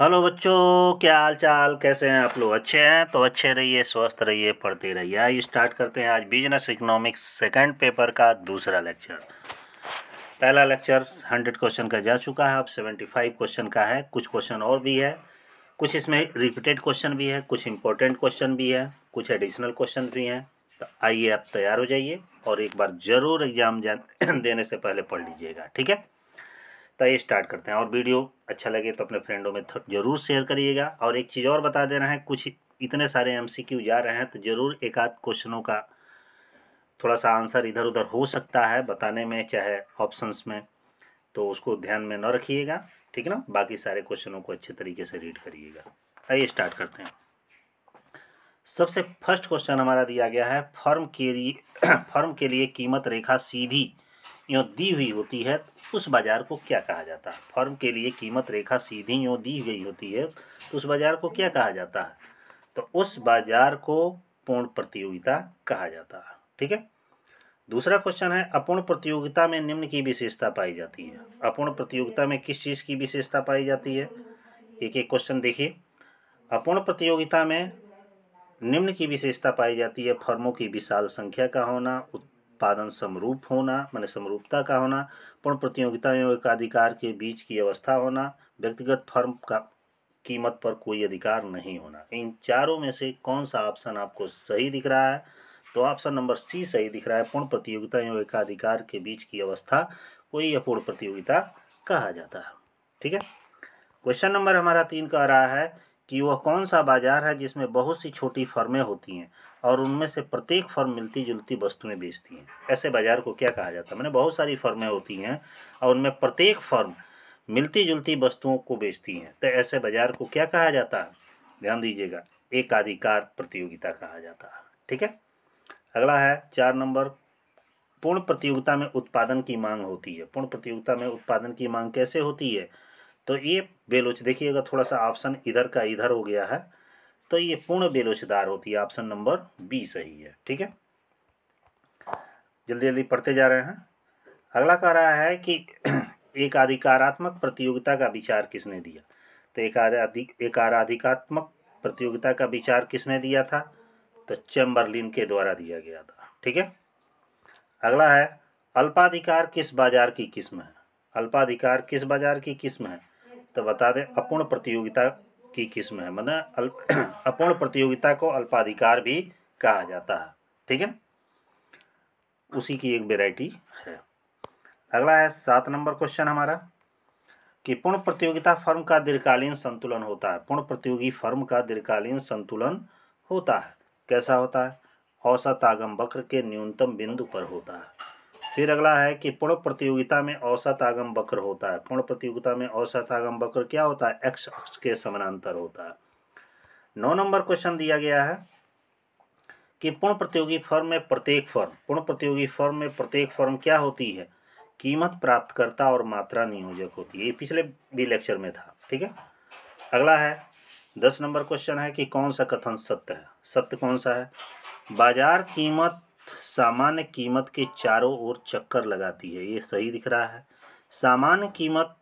hello बच्चों क्या हाल चाल कैसे हैं आप लोग अच्छे हैं तो अच्छे रहिए स्वस्थ रहिए पढ़ते रहिए आइए स्टार्ट करते हैं आज बिजनेस इकोनॉमिक्स सेकंड पेपर का दूसरा लेक्चर पहला लेक्चर हंड्रेड क्वेश्चन का जा चुका है अब सेवेंटी फाइव क्वेश्चन का है कुछ क्वेश्चन और भी है कुछ इसमें रिपीटेड क्वेश्चन भी है कुछ इंपॉर्टेंट क्वेश्चन भी है कुछ एडिशनल क्वेश्चन भी हैं तो आइए आप तैयार हो जाइए और एक बार ज़रूर एग्ज़ाम देने से पहले पढ़ लीजिएगा ठीक है तो ये स्टार्ट करते हैं और वीडियो अच्छा लगे तो अपने फ्रेंडों में ज़रूर शेयर करिएगा और एक चीज़ और बता दे रहे हैं कुछ इतने सारे एम सी जा रहे हैं तो ज़रूर एक आध क्वेश्चनों का थोड़ा सा आंसर इधर उधर हो सकता है बताने में चाहे ऑप्शंस में तो उसको ध्यान में न रखिएगा ठीक है ना बाकी सारे क्वेश्चनों को अच्छे तरीके से रीड करिएगा आइए स्टार्ट करते हैं सबसे फर्स्ट क्वेश्चन हमारा दिया गया है फर्म के लिए फर्म के लिए कीमत रेखा सीधी यों दी हुई होती है उस बाज़ार को क्या कहा जाता है फर्म के लिए कीमत रेखा सीधी यों दी गई होती है तो उस बाज़ार को क्या कहा जाता है तो उस बाज़ार को पूर्ण प्रतियोगिता कहा जाता है ठीक है दूसरा क्वेश्चन है अपूर्ण प्रतियोगिता में निम्न की विशेषता पाई जाती है अपूर्ण प्रतियोगिता में किस चीज़ की विशेषता पाई जाती है एक एक क्वेश्चन देखिए अपूर्ण प्रतियोगिता में निम्न की विशेषता पाई जाती है फर्मों की विशाल संख्या का होना उत्पादन समरूप होना मैंने समरूपता का होना पूर्ण प्रतियोगिता एवं एकाधिकार के बीच की अवस्था होना व्यक्तिगत फर्म का कीमत पर कोई अधिकार नहीं होना इन चारों में से कौन सा ऑप्शन आपको सही दिख रहा है तो ऑप्शन नंबर सी सही दिख रहा है पूर्ण प्रतियोगिता एवं एकाधिकार के बीच की अवस्था को ही अपूर्ण प्रतियोगिता कहा जाता है ठीक है क्वेश्चन नंबर हमारा तीन कह रहा है कि वह कौन सा बाज़ार है जिसमें बहुत सी छोटी फर्में होती हैं और उनमें से प्रत्येक फर्म मिलती जुलती वस्तुएं बेचती हैं ऐसे बाज़ार को क्या कहा जाता है मैंने बहुत सारी फर्में होती हैं और उनमें प्रत्येक फर्म मिलती जुलती वस्तुओं को बेचती हैं तो ऐसे बाज़ार को क्या कहा जाता है ध्यान दीजिएगा एकाधिकार प्रतियोगिता कहा जाता है ठीक है अगला है चार नंबर पूर्ण प्रतियोगिता में उत्पादन की मांग होती है पूर्ण प्रतियोगिता में उत्पादन की मांग कैसे होती है तो ये बेलोच देखिएगा थोड़ा सा ऑप्शन इधर का इधर हो गया है तो ये पूर्ण बेलोचदार होती है ऑप्शन नंबर बी सही है ठीक है जल्दी जल्दी पढ़ते जा रहे हैं अगला कह रहा है कि एक अधिकारात्मक प्रतियोगिता का विचार किसने दिया तो एक आराधिकात्मक प्रतियोगिता का विचार किसने दिया था तो चैम्बरलिन के द्वारा दिया गया था ठीक है अगला है अल्पाधिकार किस बाजार की किस्म है अल्पाधिकार किस बाजार की किस्म है तो बता दें अपूर्ण प्रतियोगिता की किस्म है मतलब अपूर्ण प्रतियोगिता को अल्पाधिकार भी कहा जाता है ठीक है उसी की एक वेराइटी है अगला है सात नंबर क्वेश्चन हमारा कि पूर्ण प्रतियोगिता फर्म का दीर्घकालीन संतुलन होता है पूर्ण प्रतियोगी फर्म का दीर्घकालीन संतुलन होता है कैसा होता है औसत आगम वक्र के न्यूनतम बिंदु पर होता है फिर अगला है कि पूर्ण प्रतियोगिता में औसत आगम वक्र होता है पूर्ण प्रतियोगिता में औसत आगम वक्र क्या होता है एक्स अक्ष के समानांतर होता है नौ नंबर क्वेश्चन दिया गया है कि पूर्ण प्रतियोगी फर्म में प्रत्येक फर्म पूर्ण प्रतियोगी फर्म में प्रत्येक फर्म क्या होती है कीमत प्राप्तकर्ता और मात्रा नियोजक होती है ये पिछले भी लेक्चर में था ठीक है अगला है दस नंबर क्वेश्चन है कि कौन सा कथन सत्य है सत्य कौन सा है बाजार कीमत सामान्य कीमत के चारों ओर चक्कर लगाती है ये सही दिख रहा है सामान्य कीमत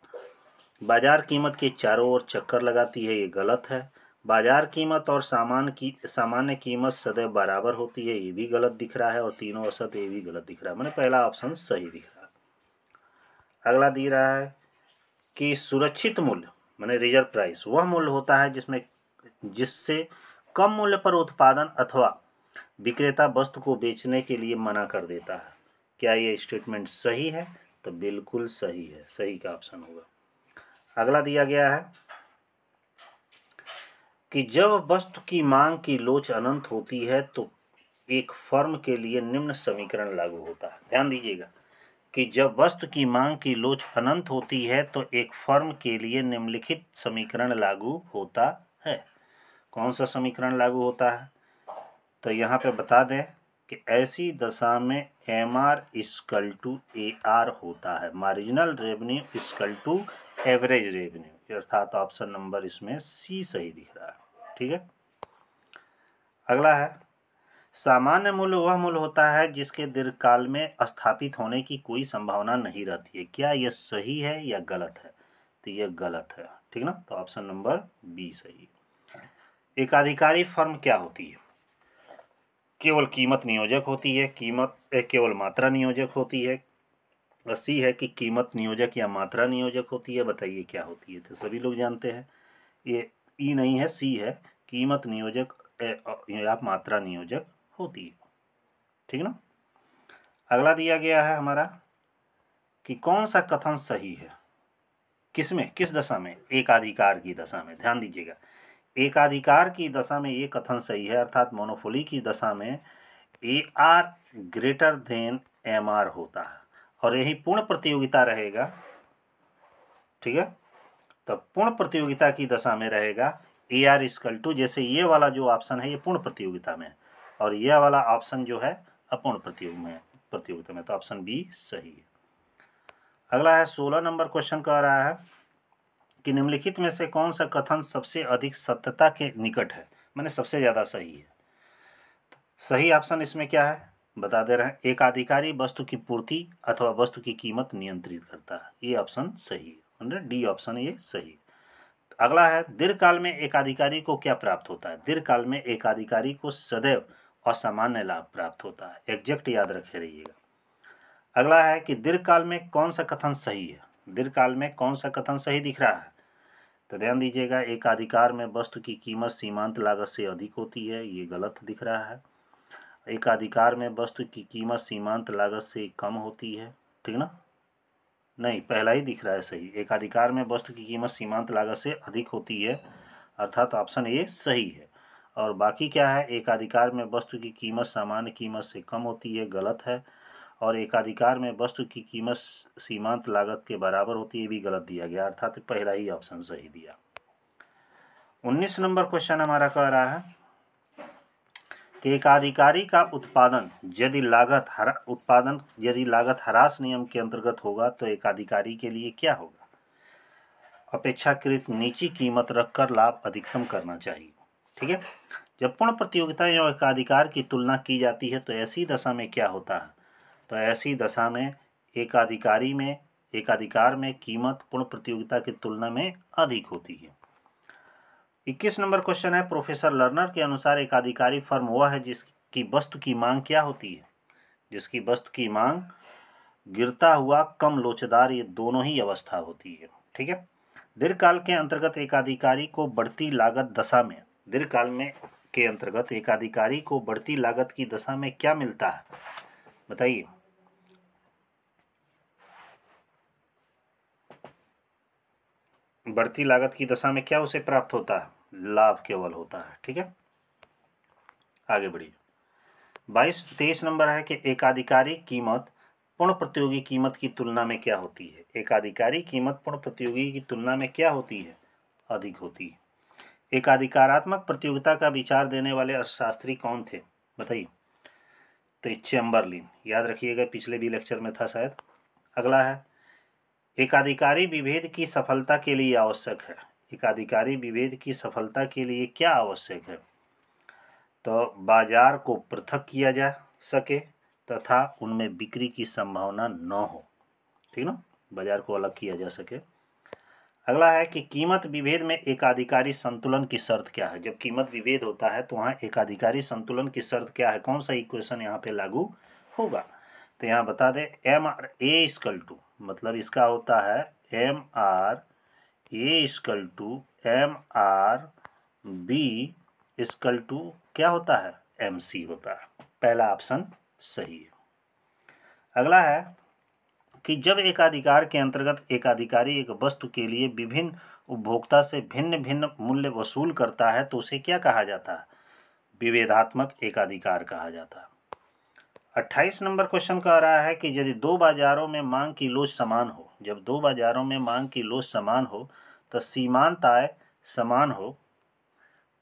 बाजार कीमत के चारों ओर चक्कर लगाती है ये गलत है बाजार कीमत और सामान की सामान्य कीमत सदैव बराबर होती है ये भी गलत दिख रहा है और तीनों औसत ये भी गलत दिख रहा है मैंने पहला ऑप्शन सही दिख रहा है अगला दिख रहा है कि सुरक्षित मूल्य मैंने रिजर्व प्राइस वह मूल्य होता है जिसमें जिससे कम मूल्य पर उत्पादन अथवा विक्रेता वस्तु को बेचने के लिए मना कर देता है क्या ये स्टेटमेंट सही है तो बिल्कुल सही है सही का ऑप्शन होगा अगला दिया गया है कि जब वस्तु की मांग की लोच अनंत होती है तो एक फर्म के लिए निम्न समीकरण लागू होता है ध्यान दीजिएगा कि जब वस्तु की मांग की लोच अनंत होती है तो एक फर्म के लिए निम्नलिखित समीकरण लागू होता है कौन सा समीकरण लागू होता है तो यहाँ पे बता दें कि ऐसी दशा में M R equal to A R होता है marginal revenue equal to average revenue अर्थात ऑप्शन नंबर इसमें सी सही दिख रहा है ठीक है अगला है सामान्य मूल्य वह मूल्य होता है जिसके दीर्घकाल में स्थापित होने की कोई संभावना नहीं रहती है क्या यह सही है या गलत है तो यह गलत है ठीक ना तो ऑप्शन नंबर बी सही है एकाधिकारी फर्म क्या होती है केवल कीमत नियोजक होती है कीमत केवल मात्रा नियोजक होती है सी है कि कीमत नियोजक या मात्रा नियोजक होती है बताइए क्या होती है तो सभी लोग जानते हैं ये ई नहीं है सी है कीमत नियोजक या मात्रा नियोजक होती है ठीक ना अगला दिया गया है हमारा कि कौन सा कथन सही है किसमें किस दशा में एकाधिकार की दशा में ध्यान दीजिएगा एकाधिकार की दशा में ये कथन सही है अर्थात मोनोफोली की दशा में A R greater than M R होता है और यही पूर्ण प्रतियोगिता रहेगा ठीक है तो पूर्ण प्रतियोगिता की दशा में रहेगा ए आर स्कल टू जैसे ये वाला जो ऑप्शन है ये पूर्ण प्रतियोगिता में और यह वाला ऑप्शन जो है अपूर्ण प्रतियोग में प्रतियोगिता में तो ऑप्शन बी सही है अगला है सोलह नंबर क्वेश्चन कह रहा है कि निम्नलिखित में से कौन सा कथन सबसे अधिक सत्यता के निकट है मैंने सबसे ज़्यादा सही है सही ऑप्शन इसमें क्या है बता दे रहे हैं एक अधिकारी वस्तु की पूर्ति अथवा वस्तु की कीमत नियंत्रित करता है ये ऑप्शन सही है डी ऑप्शन ये सही अगला है दीर्घकाल में एकाधिकारी को क्या प्राप्त होता है दीर्घकाल में एकाधिकारी को सदैव असामान्य लाभ प्राप्त होता है एग्जैक्ट याद रखे रहिएगा अगला है कि दीर्घकाल में कौन सा कथन सही है दीर्घकाल में कौन सा कथन सही दिख रहा है तो ध्यान दीजिएगा एक अधिकार में वस्तु की कीमत सीमांत लागत से अधिक होती है ये गलत दिख रहा है एक अधिकार में वस्तु की कीमत सीमांत लागत से कम होती है ठीक ना नहीं पहला ही दिख रहा है सही एक अधिकार में वस्तु की कीमत सीमांत लागत से अधिक होती है अर्थात ऑप्शन ए सही है और बाकी क्या है एक अधिकार में वस्तु की कीमत सामान्य कीमत से कम होती है गलत है और एकाधिकार में वस्तु की कीमत सीमांत लागत के बराबर होती है भी गलत दिया गया अर्थात पहला ही ऑप्शन सही दिया उन्नीस नंबर क्वेश्चन हमारा कह रहा है कि एकाधिकारी का उत्पादन यदि लागत हरा उत्पादन यदि लागत हरास नियम के अंतर्गत होगा तो एकाधिकारी के लिए क्या होगा अपेक्षाकृत नीची कीमत रखकर लाभ अधिकतम करना चाहिए ठीक है जब पूर्ण प्रतियोगिता एवं एकाधिकार की तुलना की जाती है तो ऐसी दशा में क्या होता है तो ऐसी दशा में एकाधिकारी में एकाधिकार में कीमत पूर्ण प्रतियोगिता की तुलना में अधिक होती है इक्कीस नंबर क्वेश्चन है प्रोफेसर लर्नर के अनुसार एकाधिकारी फर्म वह है जिसकी वस्तु की मांग क्या होती है जिसकी वस्तु की मांग गिरता हुआ कम लोचदार ये दोनों ही अवस्था होती है ठीक है दीर्घकाल के अंतर्गत एकाधिकारी को बढ़ती लागत दशा में दीर्घकाल में के अंतर्गत एकाधिकारी को बढ़ती लागत की दशा में क्या मिलता है बताइए बढ़ती लागत की दशा में क्या उसे प्राप्त होता है लाभ केवल होता है ठीक है आगे बढ़िए बाईस तेईस नंबर है कि एकाधिकारी कीमत पूर्ण प्रतियोगी कीमत की तुलना में क्या होती है एकाधिकारी कीमत पूर्ण प्रतियोगी की तुलना में क्या होती है अधिक होती है एकाधिकारात्मक प्रतियोगिता का विचार देने वाले अर्थशास्त्री कौन थे बताइए तो चैम्बरलिन याद रखिएगा पिछले भी लेक्चर में था शायद अगला है एकाधिकारी विभेद की सफलता के लिए आवश्यक है एकाधिकारी विभेद की सफलता के लिए क्या आवश्यक है तो बाजार को पृथक किया जा सके तथा उनमें बिक्री की संभावना न हो ठीक ना बाजार को अलग किया जा सके अगला है कि कीमत विभेद में एकाधिकारी संतुलन की शर्त क्या है जब कीमत विभेद होता है तो वहाँ एकाधिकारी संतुलन की शर्त क्या है कौन सा इक्वेशन यहाँ पे लागू होगा तो यहाँ बता दें M R A equal to मतलब इसका होता है M R A equal to M R B equal to क्या होता है एम सी होता है पहला ऑप्शन सही है अगला है कि जब एकाधिकार के अंतर्गत एकाधिकारी एक वस्तु के लिए विभिन्न उपभोक्ता से भिन्न भिन्न मूल्य वसूल करता है तो उसे क्या कहा जाता है विभेदात्मक एकाधिकार कहा जाता है अट्ठाईस नंबर क्वेश्चन कह रहा है कि यदि दो बाजारों में मांग की लोच समान हो जब दो बाजारों में मांग की लोच समान हो तो सीमांत आय समान हो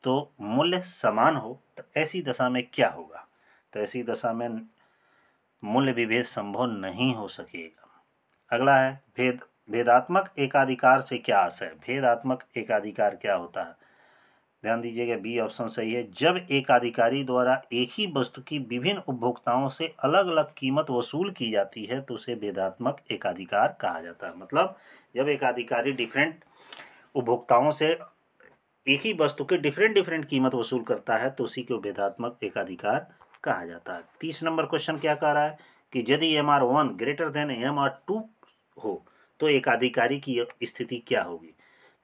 तो मूल्य समान हो तो ऐसी दशा में क्या होगा तो ऐसी दशा में मूल्य विभेद संभव नहीं हो सकेगा अगला है भेद भेदात्मक एकाधिकार से क्या आशय भेदात्मक एकाधिकार क्या होता है ध्यान दीजिएगा बी ऑप्शन सही है जब एक अधिकारी द्वारा एक ही वस्तु की विभिन्न उपभोक्ताओं से अलग अलग कीमत वसूल की जाती है तो उसे वेदात्मक एकाधिकार कहा जाता है मतलब जब एक अधिकारी डिफरेंट उपभोक्ताओं से एक ही वस्तु के डिफरेंट डिफरेंट कीमत वसूल करता है तो उसी को वेदात्मक एकाधिकार कहा जाता है तीस नंबर क्वेश्चन क्या कह रहा है कि यदि M R one greater than M R two हो तो एकाधिकारी की स्थिति क्या होगी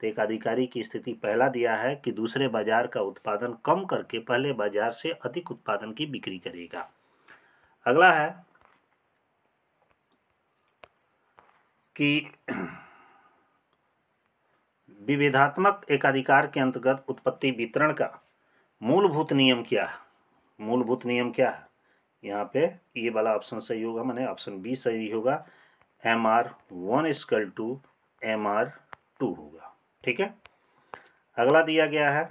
तो एक अधिकारी की स्थिति पहला दिया है कि दूसरे बाजार का उत्पादन कम करके पहले बाजार से अधिक उत्पादन की बिक्री करेगा अगला है कि विविधात्मक एकाधिकार के अंतर्गत उत्पत्ति वितरण का मूलभूत नियम क्या है मूलभूत नियम क्या है यहाँ पे ये वाला ऑप्शन सही होगा मैंने ऑप्शन बी सही होगा M R one equal to M R two होगा ठीक है अगला दिया गया है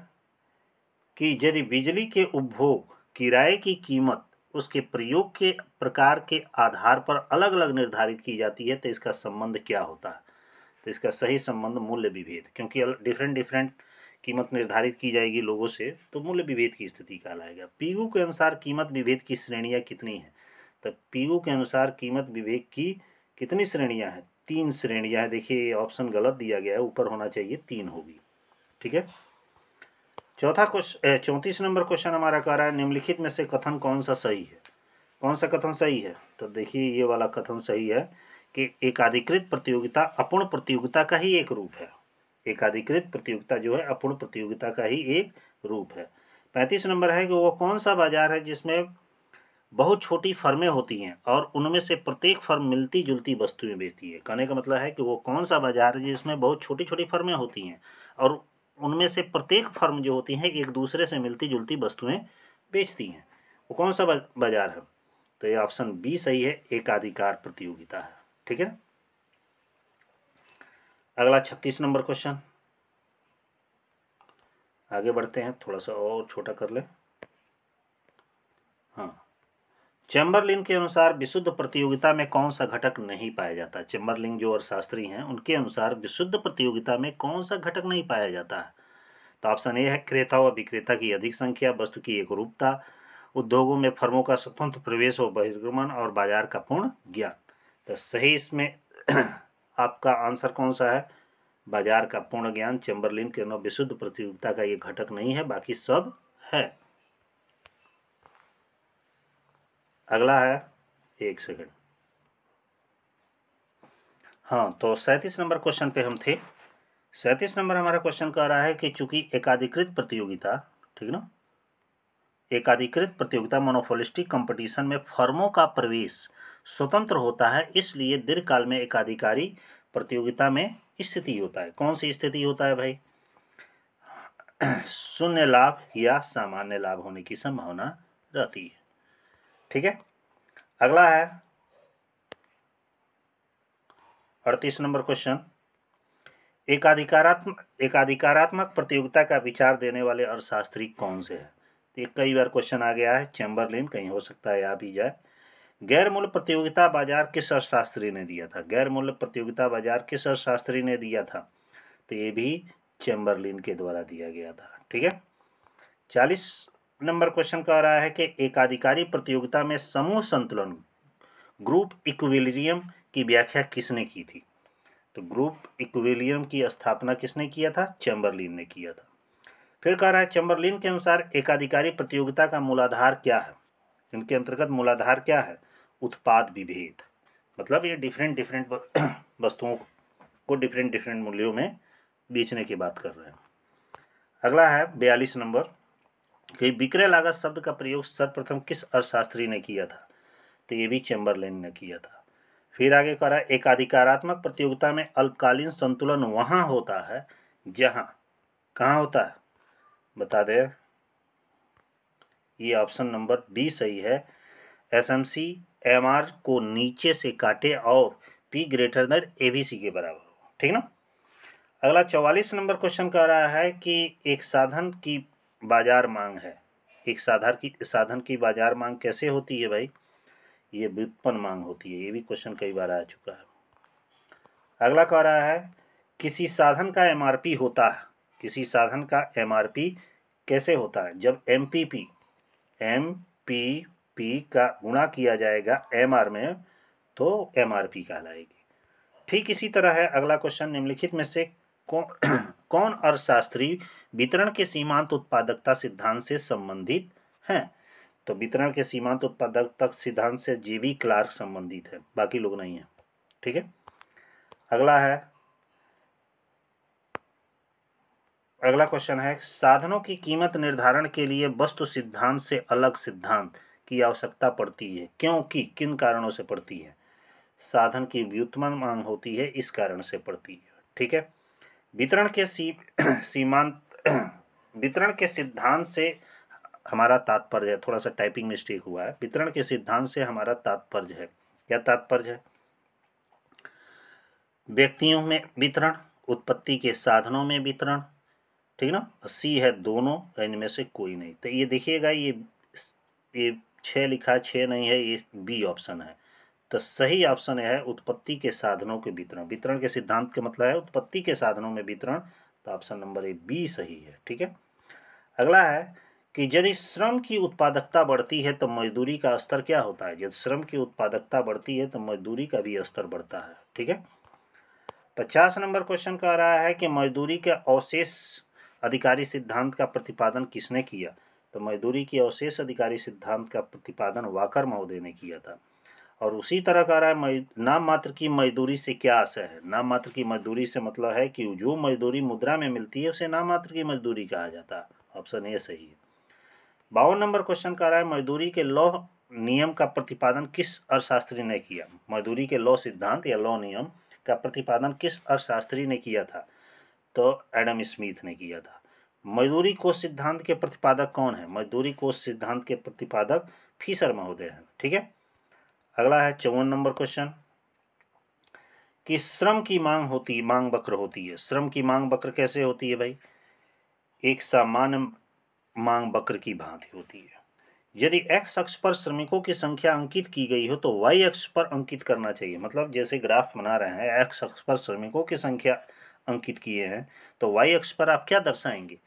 कि यदि बिजली के उपभोग किराए की कीमत उसके प्रयोग के प्रकार के आधार पर अलग अलग निर्धारित की जाती है तो इसका संबंध क्या होता है तो इसका सही संबंध मूल्य विभेद क्योंकि डिफरेंट डिफरेंट कीमत निर्धारित की जाएगी लोगों से तो मूल्य विभेद की स्थिति कहलाएगा पीयू के अनुसार कीमत विभेद की श्रेणियाँ कितनी हैं तो पीयू के अनुसार कीमत विभेद की कितनी श्रेणियाँ हैं तीन श्रेणियां हैं देखिए ऑप्शन गलत दिया गया है ऊपर होना चाहिए तीन होगी ठीक है चौथा क्वेश्चन चौंतीस नंबर क्वेश्चन हमारा कह रहा है निम्नलिखित में से कथन कौन सा सही है कौन सा कथन सही है तो देखिए ये वाला कथन सही है कि एकाधिकृत प्रतियोगिता अपूर्ण प्रतियोगिता का ही एक रूप है एकाधिकृत प्रतियोगिता जो है अपूर्ण प्रतियोगिता का ही एक रूप है पैंतीस नंबर है कि वो कौन सा बाजार है जिसमें बहुत छोटी फर्में होती हैं और उनमें से प्रत्येक फर्म मिलती जुलती वस्तुएं बेचती है कहने का मतलब है कि वो कौन सा बाजार है जिसमें बहुत छोटी छोटी फर्में होती हैं और उनमें से प्रत्येक फर्म जो होती हैं एक दूसरे से मिलती जुलती वस्तुएं बेचती हैं वो कौन सा बाजार है तो ये ऑप्शन बी सही है एकाधिकार प्रतियोगिता है ठीक है अगला छत्तीस नंबर क्वेश्चन आगे बढ़ते हैं थोड़ा सा और छोटा कर ले हाँ चैम्बरलिन के अनुसार विशुद्ध प्रतियोगिता में कौन सा घटक नहीं पाया जाता चैम्बरलिन जो अर्थशास्त्री हैं उनके अनुसार विशुद्ध प्रतियोगिता में कौन सा घटक नहीं पाया जाता है तो ऑप्शन ए है क्रेता व विक्रेता की अधिक संख्या वस्तु की एक रूपता उद्योगों में फर्मों का स्वतंत्र प्रवेश व बहिर्गमन और बाजार का पूर्ण ज्ञान तो सही इसमें आपका आंसर कौन सा है बाजार का पूर्ण ज्ञान चैम्बरलिन के अनुसार विशुद्ध प्रतियोगिता का ये घटक नहीं है बाकी सब है अगला है एक सेकेंड हाँ तो सैंतीस नंबर क्वेश्चन पे हम थे सैंतीस नंबर हमारा क्वेश्चन कह रहा है कि चूंकि एकाधिकृत प्रतियोगिता ठीक ना एकाधिकृत प्रतियोगिता मोनोफोलिस्टिक कंपटीशन में फर्मों का प्रवेश स्वतंत्र होता है इसलिए दीर्घकाल में एकाधिकारी प्रतियोगिता में स्थिति होता है कौन सी स्थिति होता है भाई शून्य लाभ या सामान्य लाभ होने की संभावना रहती है ठीक है अगला है अड़तीस नंबर क्वेश्चन एकाधिकारात्मक एकाधिकारात्मक प्रतियोगिता का विचार देने वाले अर्थशास्त्री कौन से हैं तो ये कई बार क्वेश्चन आ गया है चैम्बरलिन कहीं हो सकता है आ भी जाए गैर मूल्य प्रतियोगिता बाजार किस अर्थशास्त्री ने दिया था गैर मूल्य प्रतियोगिता बाजार किस अर्थशास्त्री ने दिया था तो ये भी चैम्बरलिन के द्वारा दिया गया था ठीक है चालीस नंबर क्वेश्चन कह रहा है कि एकाधिकारी प्रतियोगिता में समूह संतुलन ग्रुप इक्विलियम की व्याख्या किसने की थी तो ग्रुप इक्विलियम की स्थापना किसने किया था चैम्बरलिन ने किया था फिर कह रहा है चैम्बरलिन के अनुसार एकाधिकारी प्रतियोगिता का मूलाधार क्या है इनके अंतर्गत मूलाधार क्या है उत्पाद विभेद मतलब ये डिफरेंट डिफरेंट वस्तुओं को डिफरेंट डिफरेंट मूल्यों में बेचने की बात कर रहे हैं अगला है बयालीस नंबर कि विक्रय लागत शब्द का प्रयोग सर्वप्रथम किस अर्थशास्त्री ने किया था तो ये भी चेम्बरलेन ने किया था फिर आगे कह रहा है अधिकारात्मक प्रतियोगिता में अल्पकालीन संतुलन वहाँ होता है जहाँ कहाँ होता है बता दें ये ऑप्शन नंबर डी सही है एसएमसी एमआर को नीचे से काटे और पी ग्रेटर बी सी के बराबर हो ठीक ना अगला चौवालीस नंबर क्वेश्चन कह रहा है कि एक साधन की बाजार मांग है एक साधार की साधन की बाजार मांग कैसे होती है भाई ये व्युत्पन्न मांग होती है ये भी क्वेश्चन कई बार आ चुका है अगला कह रहा है किसी साधन का एमआरपी होता है किसी साधन का एमआरपी कैसे होता है जब एमपीपी एमपीपी का गुणा किया जाएगा एमआर में तो एमआरपी कहलाएगी ठीक इसी तरह है अगला क्वेश्चन निम्नलिखित में से कौन कौन अर्थशास्त्री वितरण के सीमांत उत्पादकता सिद्धांत से संबंधित हैं तो वितरण के सीमांत उत्पादकता सिद्धांत से जीवी क्लार्क संबंधित है बाकी लोग नहीं है ठीक है अगला है अगला क्वेश्चन है साधनों की कीमत निर्धारण के लिए वस्तु सिद्धांत से अलग सिद्धांत की आवश्यकता पड़ती है क्योंकि किन कारणों से पड़ती है साधन की व्युत्मन मांग होती है इस कारण से पड़ती है ठीक है वितरण के सी सीमांत वितरण के सिद्धांत से हमारा तात्पर्य है थोड़ा सा टाइपिंग मिस्टेक हुआ है वितरण के सिद्धांत से हमारा तात्पर्य है क्या तात्पर्य है व्यक्तियों में वितरण उत्पत्ति के साधनों में वितरण ठीक ना सी है दोनों इनमें से कोई नहीं तो ये देखिएगा ये ये छः लिखा छः नहीं है ये बी ऑप्शन है तो सही ऑप्शन है उत्पत्ति के साधनों के वितरण वितरण के सिद्धांत के मतलब है उत्पत्ति के साधनों में वितरण तो ऑप्शन नंबर ए बी सही है ठीक है अगला है कि यदि श्रम की उत्पादकता बढ़ती है तो मजदूरी का स्तर क्या होता है यदि श्रम की उत्पादकता बढ़ती है तो मजदूरी का भी स्तर बढ़ता है ठीक है पचास नंबर क्वेश्चन कह रहा है कि मजदूरी के अवशेष अधिकारी सिद्धांत का प्रतिपादन किसने किया तो मजदूरी के अवशेष अधिकारी सिद्धांत का प्रतिपादन वाकर महोदय ने किया था और उसी तरह कह रहा है नाम मात्र की मजदूरी से क्या आशय है नाम मात्र की मजदूरी से मतलब है कि जो मजदूरी मुद्रा में मिलती है उसे नाम मात्र की मजदूरी कहा जाता है ऑप्शन ए सही है बावन नंबर क्वेश्चन कह रहा है मजदूरी के लॉ नियम का प्रतिपादन किस अर्थशास्त्री ने किया मजदूरी के लॉ सिद्धांत या लॉ नियम का प्रतिपादन किस अर्थशास्त्री ने किया था तो एडम स्मिथ ने किया था मजदूरी कोष सिद्धांत के प्रतिपादक कौन है मजदूरी कोष सिद्धांत के प्रतिपादक फीसर महोदय हैं ठीक है अगला है चौवन नंबर क्वेश्चन कि श्रम की मांग होती है मांग वक्र होती है श्रम की मांग वक्र कैसे होती है भाई एक सामान्य मांग वक्र की भांति होती है यदि एक्स अक्ष पर श्रमिकों की संख्या अंकित की गई हो तो वाई अक्ष पर अंकित करना चाहिए मतलब जैसे ग्राफ बना रहे हैं एक्स अक्ष पर श्रमिकों की संख्या अंकित किए हैं तो वाई अक्ष पर आप क्या दर्शाएंगे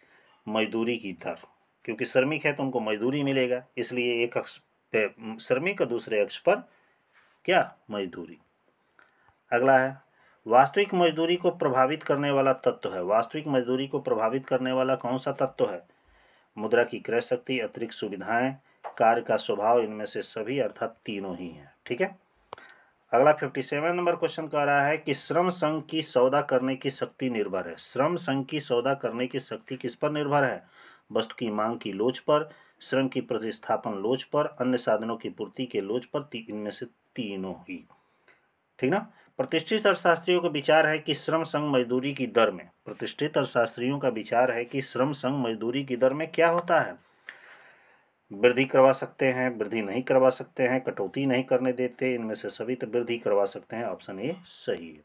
मजदूरी की दर क्योंकि श्रमिक है तो उनको मजदूरी मिलेगा इसलिए एक अक्ष पे श्रमिक दूसरे अक्ष पर क्या मजदूरी अगला है वास्तविक मजदूरी को प्रभावित करने वाला तत्व है वास्तविक मजदूरी को प्रभावित करने वाला कौन सा तत्व है मुद्रा की क्रय शक्ति अतिरिक्त सुविधाएं कार्य का स्वभाव इनमें से सभी अर्थात तीनों ही हैं ठीक है अगला फिफ्टी सेवन नंबर क्वेश्चन कह रहा है कि श्रम संघ की सौदा करने की शक्ति निर्भर है श्रम संघ की सौदा करने की शक्ति किस पर निर्भर है वस्तु की मांग की लोच पर श्रम की प्रतिस्थापन लोच पर अन्य साधनों की पूर्ति के लोच पर इनमें से तीनों ही ठीक ना प्रतिष्ठित अर्थशास्त्रियों का विचार है कि श्रम संघ मजदूरी की दर में प्रतिष्ठित अर्थशास्त्रियों का विचार है कि श्रम संघ मजदूरी की दर में क्या होता है वृद्धि करवा सकते हैं वृद्धि नहीं करवा सकते हैं कटौती नहीं करने देते इनमें से सभी तो वृद्धि करवा सकते हैं ऑप्शन ए सही है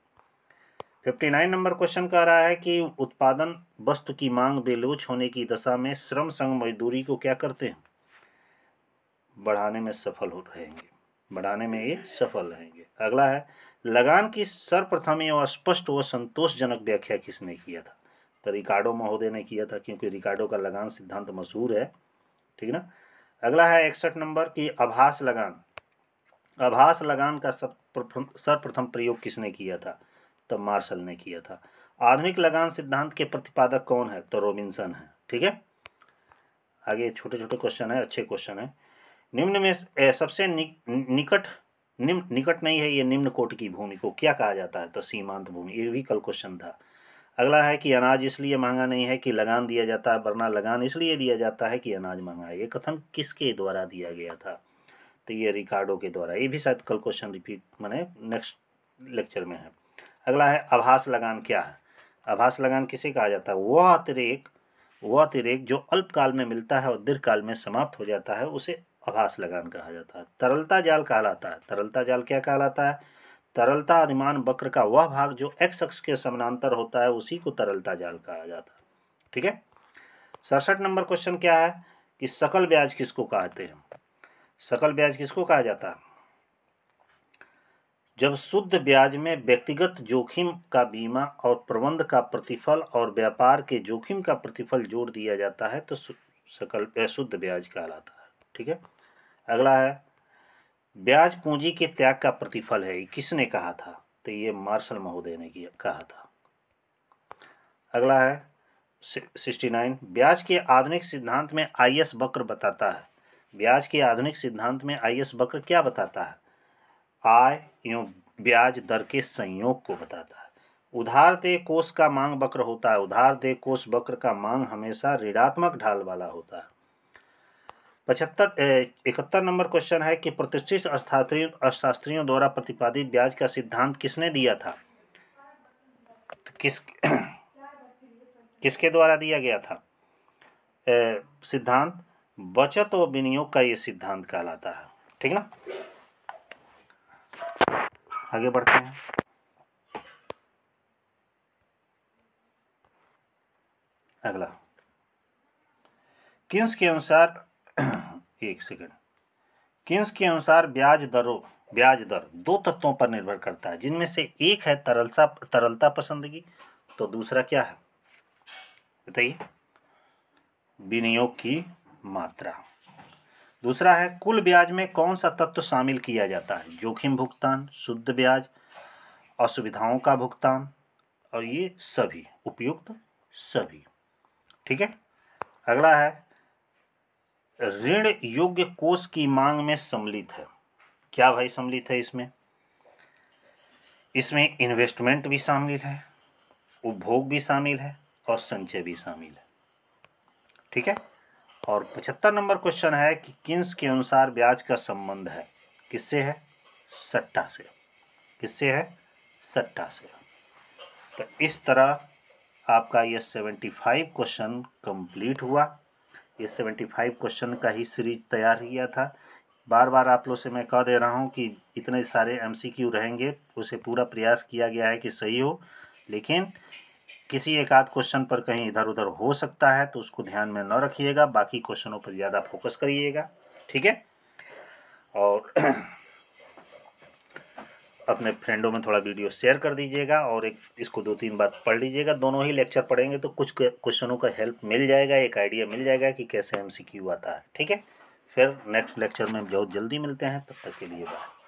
फिफ्टी नाइन नंबर क्वेश्चन कह रहा है कि उत्पादन वस्तु की मांग बेलोच होने की दशा में श्रम संघ मजदूरी को क्या करते हैं बढ़ाने में सफल हो रहेंगे बढ़ाने में ये सफल रहेंगे अगला है लगान की सर्वप्रथम एवं स्पष्ट व संतोषजनक व्याख्या किसने किया था तो रिकार्डो महोदय ने किया था क्योंकि रिकार्डो का लगान सिद्धांत मशहूर है ठीक ना अगला है इकसठ नंबर की आभास लगान आभास लगान का सर्वप्रथम प्रयोग किसने किया था तो मार्शल ने किया था आधुनिक लगान सिद्धांत के प्रतिपादक कौन है तो रॉबिन्सन है ठीक है आगे छोटे छोटे क्वेश्चन है अच्छे क्वेश्चन है निम्न में सबसे नि, निकट निम्न निकट नहीं है ये निम्न कोट की भूमि को क्या कहा जाता है तो सीमांत भूमि ये भी कल क्वेश्चन था अगला है कि अनाज इसलिए महंगा नहीं है कि लगान दिया जाता है वरना लगान इसलिए दिया जाता है कि अनाज महंगा है ये कथन किसके द्वारा दिया गया था तो ये रिकार्डो के द्वारा ये भी शायद कल क्वेश्चन रिपीट मैंने नेक्स्ट लेक्चर में है अगला है आभास लगान क्या है आभास लगान किसे कहा जाता है वह अतिरेक वह अतिरेक जो अल्पकाल में मिलता है और दीर्घकाल में समाप्त हो जाता है उसे आभास लगान कहा जाता है तरलता जाल कहलाता है तरलता जाल क्या कहलाता है तरलता अधिमान वक्र का वह भाग जो एक्स अक्ष के समानांतर होता है उसी को तरलता जाल कहा जाता है ठीक है सड़सठ नंबर क्वेश्चन क्या है कि सकल ब्याज किसको कहते हैं सकल ब्याज किसको कहा जाता है जब शुद्ध ब्याज में व्यक्तिगत जोखिम का बीमा और प्रबंध का प्रतिफल और व्यापार के जोखिम का प्रतिफल जोड़ दिया जाता है तो सकल शुद्ध ब्याज कहलाता है ठीक है अगला है ब्याज पूंजी के त्याग का प्रतिफल है किसने कहा था तो ये मार्शल महोदय ने कहा था अगला है सिक्सटी नाइन ब्याज के आधुनिक सिद्धांत में आईएस वक्र बताता है ब्याज के आधुनिक सिद्धांत में आईएस वक्र क्या बताता है आय यूँ ब्याज दर के संयोग को बताता है उधार दे कोष का मांग वक्र होता है उधार दे कोष वक्र का मांग हमेशा ऋणात्मक ढाल वाला होता है पचहत्तर इकहत्तर नंबर क्वेश्चन है कि प्रतिष्ठित अर्थशास्त्रियों अर्थशास्त्रियों द्वारा प्रतिपादित ब्याज का सिद्धांत किसने दिया था तो किस किसके द्वारा दिया गया था सिद्धांत बचत और विनियोग का ये सिद्धांत कहलाता है ठीक ना आगे बढ़ते हैं अगला किन्स के अनुसार एक सेकंड किन्स के अनुसार ब्याज दरों ब्याज दर दो तत्वों पर निर्भर करता है जिनमें से एक है तरलता तरलता पसंदगी तो दूसरा क्या है बताइए विनियोग की मात्रा दूसरा है कुल ब्याज में कौन सा तत्व शामिल किया जाता है जोखिम भुगतान शुद्ध ब्याज असुविधाओं का भुगतान और ये सभी उपयुक्त सभी ठीक है अगला है ऋण योग्य कोष की मांग में सम्मिलित है क्या भाई सम्मिलित है इसमें इसमें इन्वेस्टमेंट भी शामिल है उपभोग भी शामिल है और संचय भी शामिल है ठीक है और पचहत्तर नंबर क्वेश्चन है कि किन्स के अनुसार ब्याज का संबंध है किससे है सट्टा से किससे है सट्टा से तो इस तरह आपका ये सेवेंटी फाइव क्वेश्चन कंप्लीट हुआ ये सेवेंटी फाइव क्वेश्चन का ही सीरीज तैयार किया था बार बार आप लोग से मैं कह दे रहा हूँ कि इतने सारे एम सी क्यू रहेंगे उसे पूरा प्रयास किया गया है कि सही हो लेकिन किसी एक आध क्वेश्चन पर कहीं इधर उधर हो सकता है तो उसको ध्यान में न रखिएगा बाकी क्वेश्चनों पर ज़्यादा फोकस करिएगा ठीक है और अपने फ्रेंडों में थोड़ा वीडियो शेयर कर दीजिएगा और एक इसको दो तीन बार पढ़ लीजिएगा दोनों ही लेक्चर पढ़ेंगे तो कुछ क्वेश्चनों का हेल्प मिल जाएगा एक आइडिया मिल जाएगा कि कैसे एमसीक्यू आता है ठीक है फिर नेक्स्ट लेक्चर में बहुत जल्दी मिलते हैं तब तक के लिए बाय